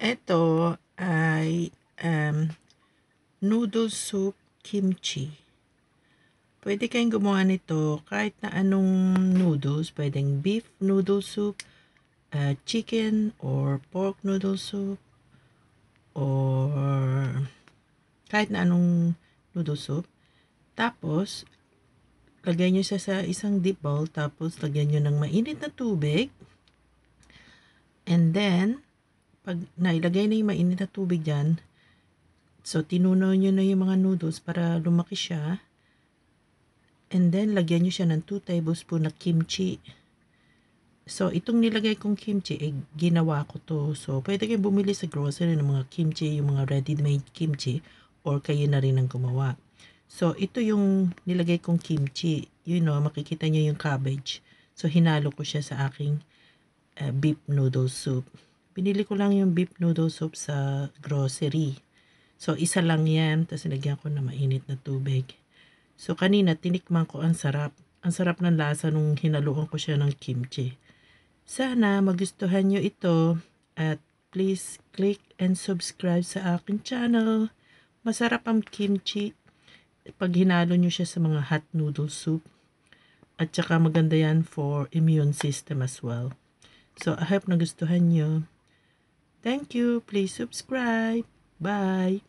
Ito ay um, noodle soup kimchi. Pwede kayong gumawa nito kahit na anong noodles. Pwedeng beef noodle soup, uh, chicken or pork noodle soup, or kahit na anong noodle soup. Tapos, lagyan nyo siya sa isang deep bowl, tapos lagyan nyo ng mainit na tubig. And then, pag nailagay na yung mainit na tubig dyan, so tinunaw nyo na yung mga noodles para lumaki siya. And then, lagyan nyo siya ng 2 tablespoon na kimchi. So, itong nilagay kong kimchi, eh, ginawa ko to. So, pwede kayo bumili sa grocery ng mga kimchi, yung mga ready-made kimchi, or kayo na rin ang gumawa. So, ito yung nilagay kong kimchi. You know, makikita nyo yung cabbage. So, hinalo ko siya sa aking uh, beef noodle soup. Binili ko lang yung beef noodle soup sa grocery. So, isa lang yan. Tapos, nilagyan ko na mainit na tubig. So, kanina, tinikman ko ang sarap. Ang sarap ng lasa nung hinaluan ko siya ng kimchi. Sana magustuhan nyo ito. At please click and subscribe sa akin channel. Masarap ang kimchi pag hinalo nyo siya sa mga hot noodle soup. At saka maganda yan for immune system as well. So, I hope nagustuhan nyo. Thank you. Please subscribe. Bye.